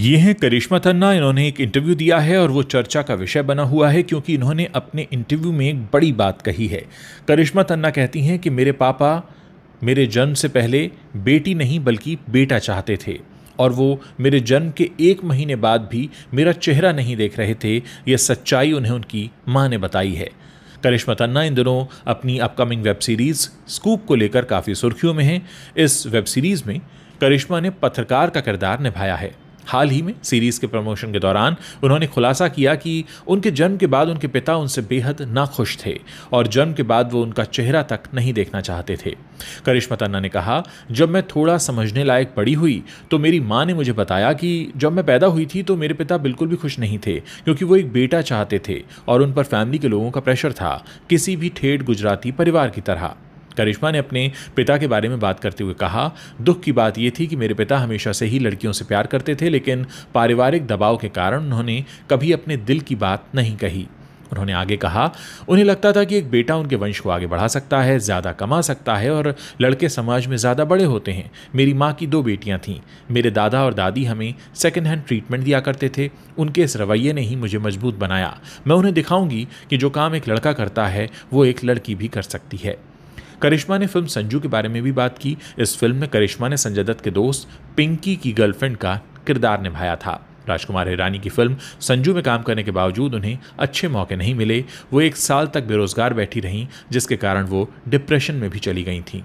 ये हैं करिश्मा तन्ना इन्होंने एक इंटरव्यू दिया है और वो चर्चा का विषय बना हुआ है क्योंकि इन्होंने अपने इंटरव्यू में एक बड़ी बात कही है करिश्मा तन्ना कहती हैं कि मेरे पापा मेरे जन्म से पहले बेटी नहीं बल्कि बेटा चाहते थे और वो मेरे जन्म के एक महीने बाद भी मेरा चेहरा नहीं देख रहे थे यह सच्चाई उन्हें उनकी माँ ने बताई है करिश्मा तन्ना इन दिनों अपनी अपकमिंग वेब सीरीज़ स्कूप को लेकर काफ़ी सुर्खियों में हैं इस वेब सीरीज़ में करिश्मा ने पत्रकार का किरदार निभाया है हाल ही में सीरीज़ के प्रमोशन के दौरान उन्होंने खुलासा किया कि उनके जन्म के बाद उनके पिता उनसे बेहद नाखुश थे और जन्म के बाद वो उनका चेहरा तक नहीं देखना चाहते थे करिश्मा तन्ना ने कहा जब मैं थोड़ा समझने लायक बड़ी हुई तो मेरी माँ ने मुझे बताया कि जब मैं पैदा हुई थी तो मेरे पिता बिल्कुल भी खुश नहीं थे क्योंकि वो एक बेटा चाहते थे और उन पर फैमिली के लोगों का प्रेशर था किसी भी ठेठ गुजराती परिवार की तरह करिश्मा ने अपने पिता के बारे में बात करते हुए कहा दुख की बात यह थी कि मेरे पिता हमेशा से ही लड़कियों से प्यार करते थे लेकिन पारिवारिक दबाव के कारण उन्होंने कभी अपने दिल की बात नहीं कही उन्होंने आगे कहा उन्हें लगता था कि एक बेटा उनके वंश को आगे बढ़ा सकता है ज़्यादा कमा सकता है और लड़के समाज में ज़्यादा बड़े होते हैं मेरी माँ की दो बेटियाँ थीं मेरे दादा और दादी हमें सेकेंड हैंड ट्रीटमेंट दिया करते थे उनके इस रवैये ने ही मुझे मजबूत बनाया मैं उन्हें दिखाऊंगी कि जो काम एक लड़का करता है वो एक लड़की भी कर सकती है करिश्मा ने फिल्म संजू के बारे में भी बात की इस फिल्म में करिश्मा ने संजय दत्त के दोस्त पिंकी की गर्लफ्रेंड का किरदार निभाया था राजकुमार हिरानी की फिल्म संजू में काम करने के बावजूद उन्हें अच्छे मौके नहीं मिले वो एक साल तक बेरोजगार बैठी रहीं जिसके कारण वो डिप्रेशन में भी चली गई थीं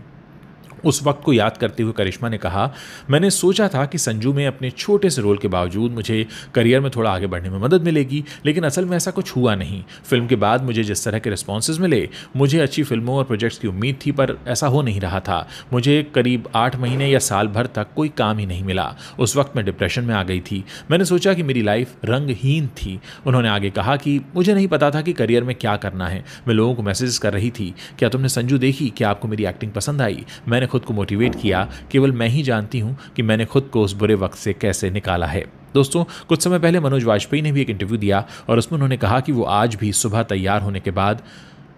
उस वक्त को याद करते हुए करिश्मा ने कहा मैंने सोचा था कि संजू में अपने छोटे से रोल के बावजूद मुझे करियर में थोड़ा आगे बढ़ने में मदद मिलेगी लेकिन असल में ऐसा कुछ हुआ नहीं फिल्म के बाद मुझे जिस तरह के रिस्पॉन्सेज मिले मुझे अच्छी फिल्मों और प्रोजेक्ट्स की उम्मीद थी पर ऐसा हो नहीं रहा था मुझे करीब आठ महीने या साल भर तक कोई काम ही नहीं मिला उस वक्त मैं डिप्रेशन में आ गई थी मैंने सोचा कि मेरी लाइफ रंगहीन थी उन्होंने आगे कहा कि मुझे नहीं पता था कि करियर में क्या करना है मैं लोगों को मैसेज कर रही थी क्या तुमने संजू देखी क्या आपको मेरी एक्टिंग पसंद आई मैंने खुद को मोटिवेट किया केवल मैं ही जानती हूँ कि मैंने खुद को उस बुरे वक्त से कैसे निकाला है दोस्तों कुछ समय पहले मनोज वाजपेयी ने भी एक इंटरव्यू दिया और उसमें उन्होंने कहा कि वो आज भी सुबह तैयार होने के बाद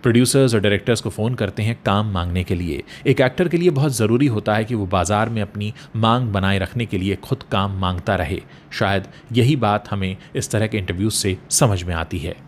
प्रोड्यूसर्स और डायरेक्टर्स को फ़ोन करते हैं काम मांगने के लिए एक एक्टर के लिए बहुत ज़रूरी होता है कि वो बाज़ार में अपनी मांग बनाए रखने के लिए खुद काम मांगता रहे शायद यही बात हमें इस तरह के इंटरव्यू से समझ में आती है